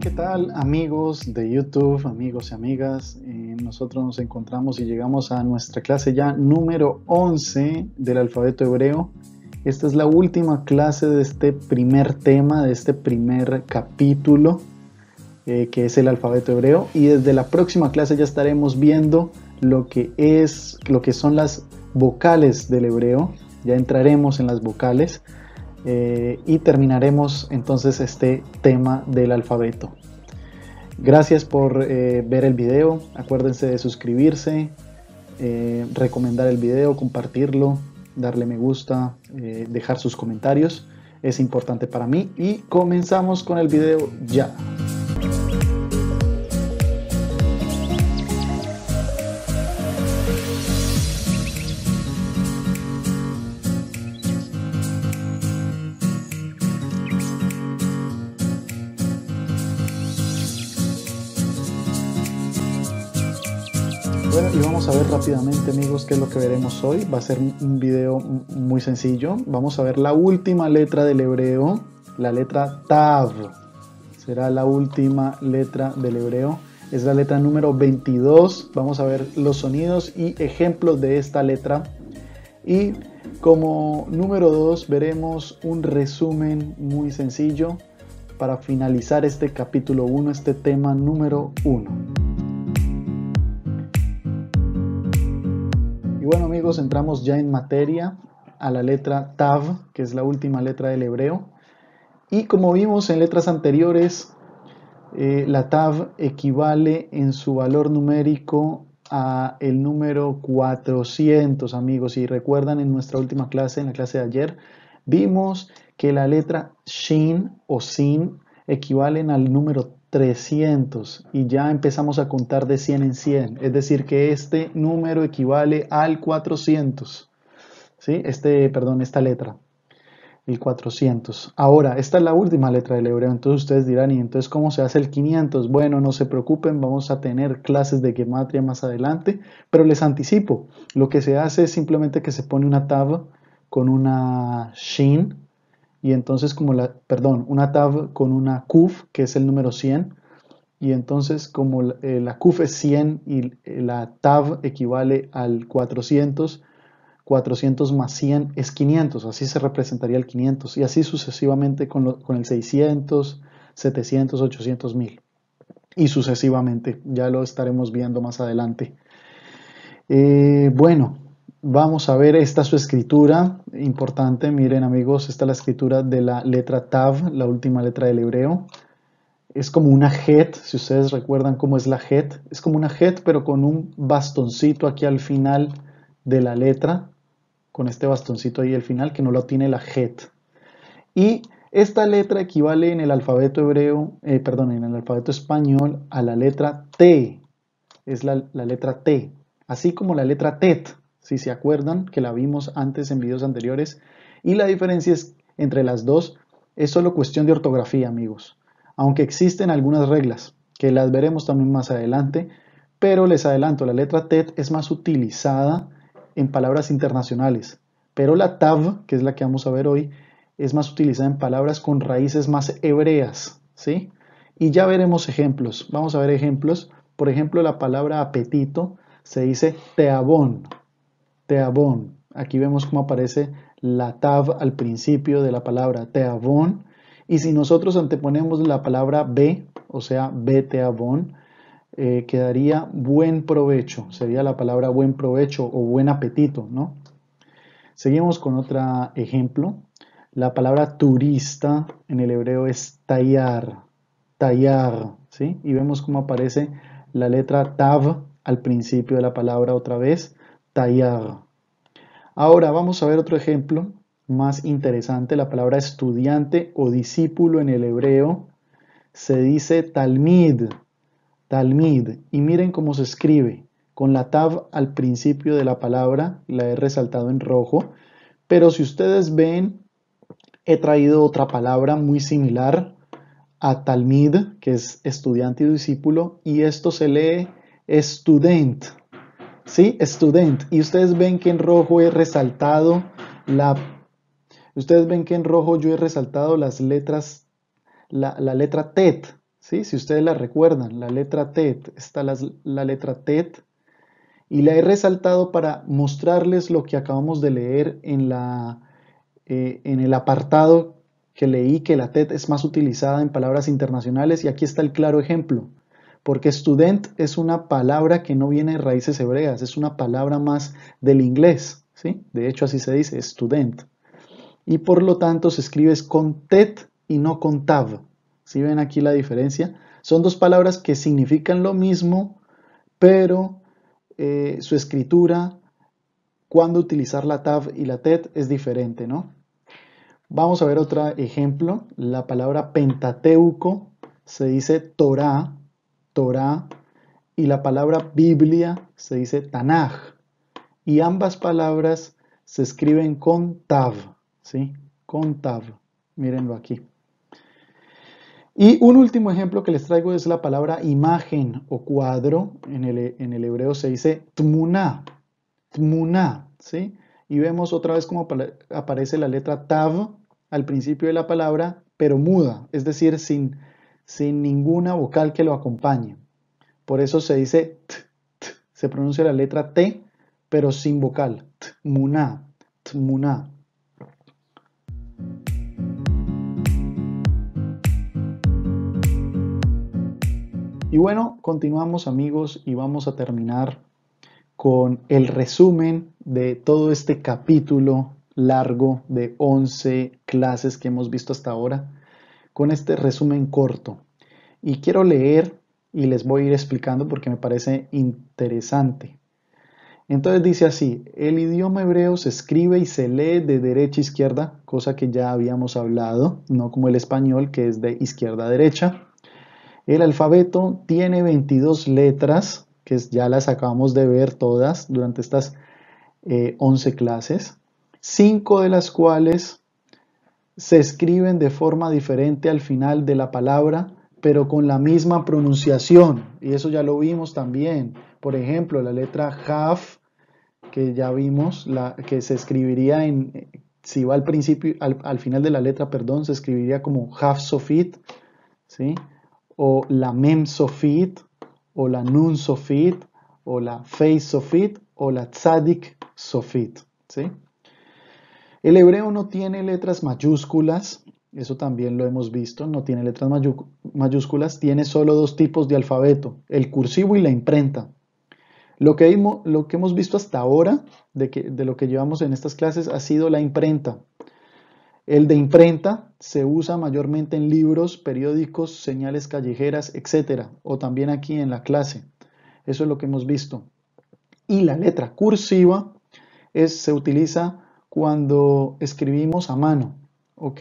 ¿qué tal amigos de YouTube, amigos y amigas? Eh, nosotros nos encontramos y llegamos a nuestra clase ya número 11 del alfabeto hebreo. Esta es la última clase de este primer tema, de este primer capítulo, eh, que es el alfabeto hebreo. Y desde la próxima clase ya estaremos viendo lo que, es, lo que son las vocales del hebreo. Ya entraremos en las vocales. Eh, y terminaremos entonces este tema del alfabeto. Gracias por eh, ver el video, acuérdense de suscribirse, eh, recomendar el video, compartirlo, darle me gusta, dejar sus comentarios, es importante para mí y comenzamos con el video ya. amigos que es lo que veremos hoy. Va a ser un vídeo muy sencillo. Vamos a ver la última letra del hebreo, la letra Tav. Será la última letra del hebreo. Es la letra número 22. Vamos a ver los sonidos y ejemplos de esta letra. Y como número 2 veremos un resumen muy sencillo para finalizar este capítulo 1, este tema número 1. entramos ya en materia a la letra Tav, que es la última letra del hebreo. Y como vimos en letras anteriores, eh, la Tav equivale en su valor numérico a el número 400, amigos. Y recuerdan en nuestra última clase, en la clase de ayer, vimos que la letra Shin o Sin equivalen al número 300 y ya empezamos a contar de 100 en 100, es decir que este número equivale al 400, ¿sí? Este, perdón, esta letra, el 400. Ahora, esta es la última letra del hebreo, entonces ustedes dirán, ¿y entonces cómo se hace el 500? Bueno, no se preocupen, vamos a tener clases de gematria más adelante, pero les anticipo, lo que se hace es simplemente que se pone una tabla con una shin, y entonces como la, perdón, una tab con una CUF, que es el número 100, y entonces como la, eh, CUF es 100 y eh, la tab equivale al 400, 400 más 100 es 500, así se representaría el 500, y así sucesivamente con, con el 600, 700, 800, 1000, y sucesivamente, ya lo estaremos viendo más adelante. Eh, bueno, vamos a ver esta su escritura importante. Miren amigos, esta es la escritura de la letra Tav, la última letra del hebreo. Es como una het, si ustedes recuerdan cómo es la het, es como una het pero con un bastoncito aquí al final de la letra, con este bastoncito ahí al final que no lo tiene la het. Y esta letra equivale en el alfabeto hebreo, eh, perdón, en el alfabeto español a la letra T. Es la, la letra T, así como la letra TET, si se acuerdan, que la vimos antes en videos anteriores. Y la diferencia es, entre las dos es solo cuestión de ortografía, amigos. Aunque existen algunas reglas, que las veremos también más adelante, pero les adelanto, la letra tet es más utilizada en palabras internacionales, pero la TAV, que es la que vamos a ver hoy, es más utilizada en palabras con raíces más hebreas, ¿sí? Y ya veremos ejemplos, vamos a ver ejemplos, por ejemplo la palabra apetito se dice teabón, Teabón. Aquí vemos cómo aparece la tab al principio de la palabra Teabón. Y si nosotros anteponemos la palabra B, o sea, Beteabón, eh, quedaría buen provecho. Sería la palabra buen provecho o buen apetito, ¿no? Seguimos con otro ejemplo. La palabra turista en el hebreo es tayar, tayar, ¿sí? Y vemos cómo aparece la letra tav al principio de la palabra otra vez Ahora vamos a ver otro ejemplo más interesante. La palabra estudiante o discípulo en el hebreo se dice talmid, talmid. Y miren cómo se escribe, con la tab al principio de la palabra, la he resaltado en rojo. Pero si ustedes ven, he traído otra palabra muy similar a talmid, que es estudiante y discípulo, y esto se lee student, ¿sí? Student. Y ustedes ven que en rojo he resaltado la... Ustedes ven que en rojo yo he resaltado las letras, la, letra TED, ¿sí? Si ustedes la recuerdan, la letra TED, está la, letra TED. Y la he resaltado para mostrarles lo que acabamos de leer en, la, eh, en el apartado que leí que la TED es más utilizada en palabras internacionales y aquí está el claro ejemplo porque student es una palabra que no viene de raíces hebreas, es una palabra más del inglés, ¿sí? De hecho así se dice, student. Y por lo tanto se escribe con tet y no con tav. ven aquí la diferencia? Son dos palabras que significan lo mismo, pero eh, su escritura, cuando utilizar la tav y la tet es diferente, ¿no? Vamos a ver otro ejemplo. La palabra pentateuco se dice Torah Torah y la palabra Biblia se dice Tanaj. Y ambas palabras se escriben con Tav, ¿sí? Con Tav. Mírenlo aquí. Y un último ejemplo que les traigo es la palabra imagen o cuadro. En el, hebreo se dice tmuna, tmuna, ¿sí? Y vemos otra vez cómo aparece la letra tav al principio de la palabra, pero muda, es decir, sin, sin ninguna vocal que lo acompañe. Por eso se dice t, t, se pronuncia la letra T, pero sin vocal. T, t, muna. Y bueno, continuamos amigos y vamos a terminar con el resumen de todo este capítulo largo de 11 clases que hemos visto hasta ahora con este resumen corto. Y quiero leer y les voy a ir explicando porque me parece interesante. Entonces dice así, el idioma hebreo se escribe y se lee de derecha a izquierda, cosa que ya habíamos hablado, no como el español que es de izquierda a derecha. El alfabeto tiene 22 letras, que ya las acabamos de ver todas durante estas 11 eh, clases, 5 de las cuales se escriben de forma diferente al final de la palabra, pero con la misma pronunciación. Y eso ya lo vimos también. Por ejemplo, la letra haf, que ya vimos, la, que se escribiría en, si va al principio, al, final de la letra, perdón, se escribiría como half Sofit, ¿sí? O la Mem Sofit, o la Nun Sofit, o la Fei Sofit, o la Tzadik Sofit, ¿sí? El hebreo no tiene letras mayúsculas, eso también lo hemos visto, no tiene letras mayúsculas, tiene solo dos tipos de alfabeto, el cursivo y la imprenta. Lo que, lo que hemos visto hasta ahora, de, de lo que llevamos en estas clases, ha sido la imprenta. El de imprenta se usa mayormente en libros, periódicos, señales callejeras, etc. O también aquí en la clase. Eso es lo que hemos visto. Y la letra cursiva es, se utiliza cuando escribimos a mano, ¿ok?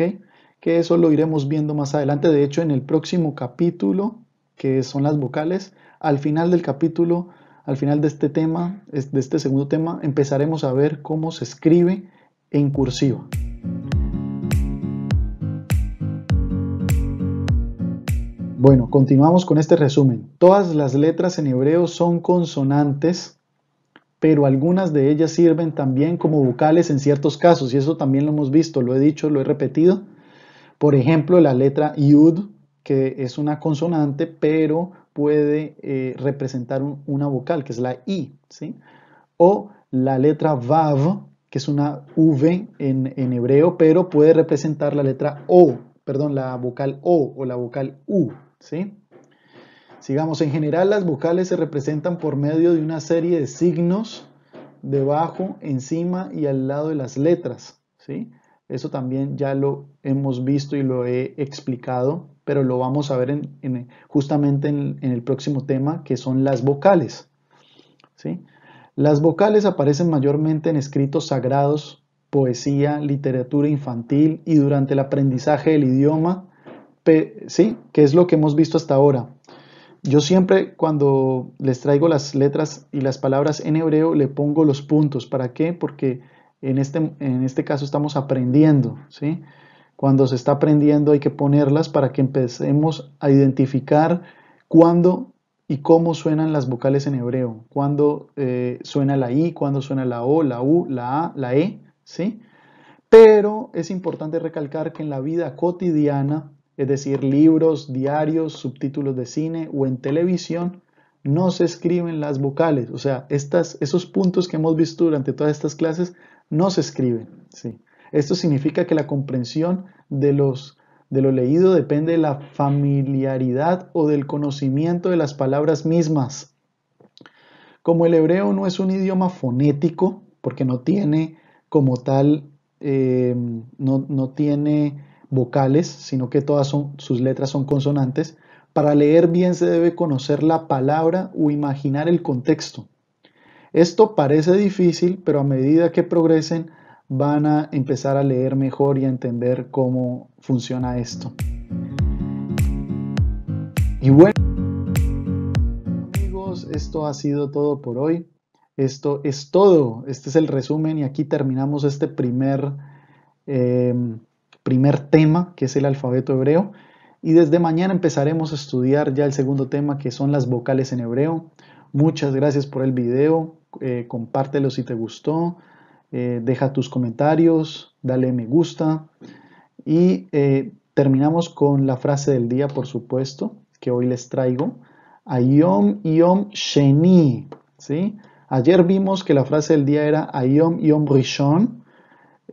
Que eso lo iremos viendo más adelante. De hecho, en el próximo capítulo, que son las vocales, al final del capítulo, al final de este tema, de este segundo tema, empezaremos a ver cómo se escribe en cursiva. Bueno, continuamos con este resumen. Todas las letras en hebreo son consonantes pero algunas de ellas sirven también como vocales en ciertos casos, y eso también lo hemos visto, lo he dicho, lo he repetido. Por ejemplo, la letra yud, que es una consonante, pero puede eh, representar una vocal, que es la i, ¿sí? O la letra vav, que es una v en, en hebreo, pero puede representar la letra o, perdón, la vocal o o la vocal u, ¿sí? Sigamos, en general las vocales se representan por medio de una serie de signos debajo, encima y al lado de las letras. ¿sí? Eso también ya lo hemos visto y lo he explicado, pero lo vamos a ver en, justamente en, el próximo tema, que son las vocales. ¿sí? Las vocales aparecen mayormente en escritos sagrados, poesía, literatura infantil y durante el aprendizaje del idioma, ¿sí? que es lo que hemos visto hasta ahora. Yo siempre cuando les traigo las letras y las palabras en hebreo le pongo los puntos. ¿Para qué? Porque en este, en este caso estamos aprendiendo. ¿sí? Cuando se está aprendiendo hay que ponerlas para que empecemos a identificar cuándo y cómo suenan las vocales en hebreo. Cuándo eh, suena la I, cuándo suena la O, la U, la A, la E. ¿sí? Pero es importante recalcar que en la vida cotidiana es decir, libros, diarios, subtítulos de cine o en televisión, no se escriben las vocales. O sea, esos puntos que hemos visto durante todas estas clases no se escriben. ¿sí? Esto significa que la comprensión de, los, de lo leído depende de la familiaridad o del conocimiento de las palabras mismas. Como el hebreo no es un idioma fonético, porque no tiene como tal, eh, no tiene vocales, sino que todas sus letras son consonantes. Para leer bien se debe conocer la palabra o imaginar el contexto. Esto parece difícil, pero a medida que progresen van a empezar a leer mejor y a entender cómo funciona esto. Y bueno, amigos, esto ha sido todo por hoy. Esto es todo. Este es el resumen y aquí terminamos este primer... Eh, primer tema, que es el alfabeto hebreo. Y desde mañana empezaremos a estudiar ya el segundo tema, que son las vocales en hebreo. Muchas gracias por el video. Eh, compártelo si te gustó. Eh, deja tus comentarios, dale me gusta. Y eh, terminamos con la frase del día, por supuesto, que hoy les traigo. Ayom Yom Sheni. ¿sí? Ayer vimos que la frase del día era Ayom Yom Rishon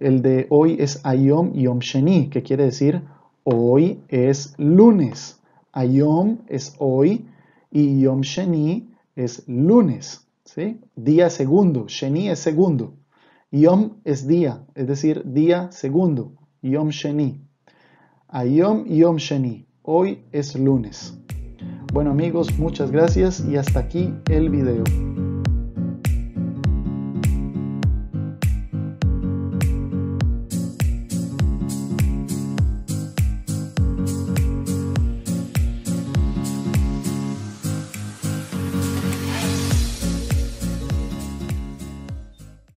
el de hoy es Ayom Yom Sheni, que quiere decir hoy es lunes. Ayom es hoy y Yom Sheni es lunes. ¿sí? Día segundo. Sheni es segundo. Yom es día, es decir, día segundo. Yom Sheni. Ayom Yom Sheni. Hoy es lunes. Bueno amigos, muchas gracias y hasta aquí el video.